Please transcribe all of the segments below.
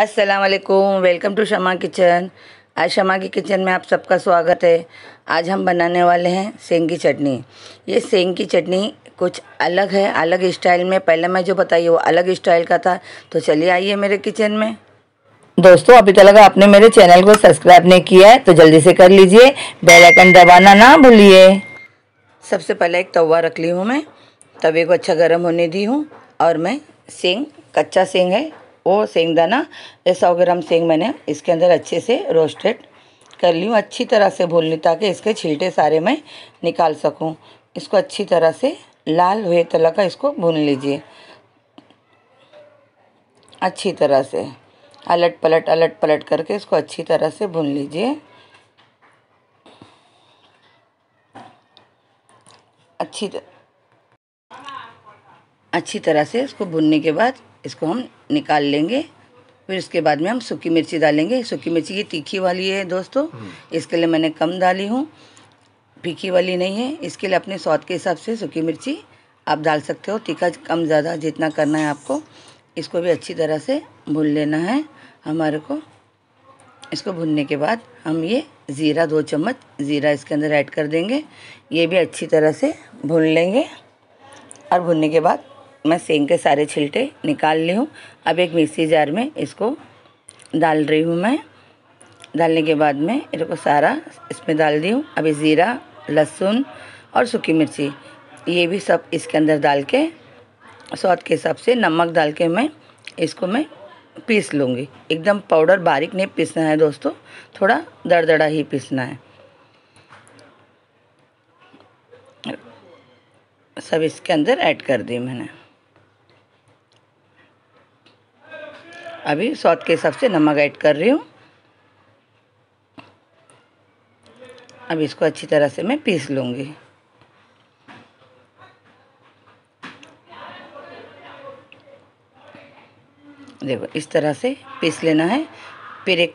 असलकुम welcome to Shama kitchen आज शमा की किचन में आप सबका स्वागत है आज हम बनाने वाले हैं सेंग की चटनी ये सेंग की चटनी कुछ अलग है अलग स्टाइल में पहले मैं जो बताई वो अलग स्टाइल का था तो चलिए आइए मेरे किचन में दोस्तों अभी तक अगर आपने मेरे चैनल को सब्सक्राइब नहीं किया है तो जल्दी से कर लीजिए बेल आइकन दबाना ना भूलिए सबसे पहले एक तवा रख ली हूँ मैं तवे को अच्छा गर्म होने दी हूँ और मैं सेंग कच्चा सेंग है वो सेंगदाना सौ ग्राम सेंग मैंने इसके अंदर अच्छे से रोस्टेड कर ली हूँ अच्छी तरह से भून ली ताकि इसके छिलटे सारे मैं निकाल सकूँ इसको अच्छी तरह से लाल हुए तला का इसको भून लीजिए अच्छी तरह से अलट पलट अलट पलट करके इसको अच्छी तरह से भून लीजिए अच्छी तर... अच्छी तरह से इसको भूनने के बाद इसको हम निकाल लेंगे फिर उसके बाद में हम सूखी मिर्ची डालेंगे सूखी मिर्ची ये तीखी वाली है दोस्तों हम्म। इसके लिए मैंने कम डाली हूँ फीकी वाली नहीं है इसके लिए अपने स्वाद के हिसाब से सूखी मिर्ची आप डाल सकते हो तीखा कम ज़्यादा जितना करना है आपको इसको भी अच्छी तरह से भून लेना है हमारे को इसको भूनने के बाद हम ये ज़ीरा दो चम्मच ज़ीरा इसके अंदर ऐड कर देंगे ये भी अच्छी तरह से भून लेंगे और भूनने के बाद मैं सेंग के सारे छिलटे निकाल ली हूँ अब एक मिक्सी जार में इसको डाल रही हूँ मैं डालने के बाद में को सारा इसमें डाल दी हूँ अभी ज़ीरा लहसुन और सूखी मिर्ची ये भी सब इसके अंदर डाल के स्वाद के हिसाब से नमक डाल के मैं इसको मैं पीस लूँगी एकदम पाउडर बारीक नहीं पीसना है दोस्तों थोड़ा दड़दड़ा ही पीसना है सब इसके अंदर ऐड कर दी मैंने अभी स्वाद के हिसाब से नमक ऐड कर रही हूँ अब इसको अच्छी तरह से मैं पीस लूँगी देखो इस तरह से पीस लेना है फिर एक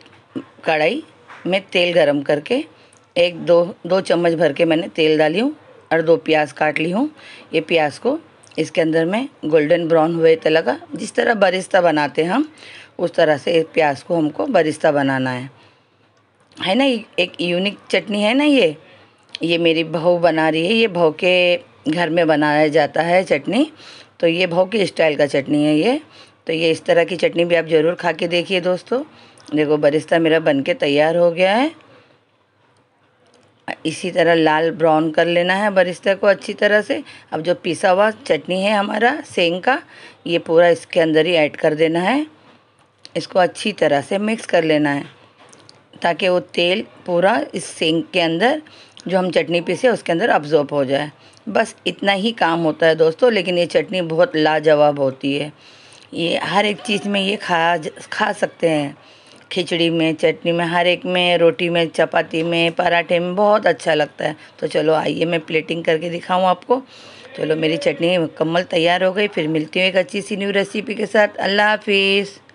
कढ़ाई में तेल गरम करके एक दो दो चम्मच भर के मैंने तेल डाली हूँ और दो प्याज काट ली हूँ ये प्याज को इसके अंदर में गोल्डन ब्राउन हुए तो लगा जिस तरह बरिश्ता बनाते हैं हम उस तरह से प्याज को हमको बरिश्ता बनाना है है ना एक यूनिक चटनी है ना ये ये मेरी बहू बना रही है ये बहू के घर में बनाया जाता है चटनी तो ये बहू की स्टाइल का चटनी है ये तो ये इस तरह की चटनी भी आप ज़रूर खा के देखिए दोस्तों देखो बरिश्ता मेरा बन के तैयार हो गया है इसी तरह लाल ब्राउन कर लेना है बरिस्ता को अच्छी तरह से अब जो पिसा हुआ चटनी है हमारा सेंग का ये पूरा इसके अंदर ही ऐड कर देना है इसको अच्छी तरह से मिक्स कर लेना है ताकि वो तेल पूरा इस सेंग के अंदर जो हम चटनी पीसे उसके अंदर अब्जॉर्ब हो जाए बस इतना ही काम होता है दोस्तों लेकिन ये चटनी बहुत लाजवाब होती है ये हर एक चीज़ में ये खा खा सकते हैं खिचड़ी में चटनी में हर एक में रोटी में चपाती में पराठे में बहुत अच्छा लगता है तो चलो आइए मैं प्लेटिंग करके दिखाऊँ आपको चलो मेरी चटनी मुकम्मल तैयार हो गई फिर मिलती हूँ एक अच्छी सी न्यू रेसिपी के साथ अल्लाह हाफिज़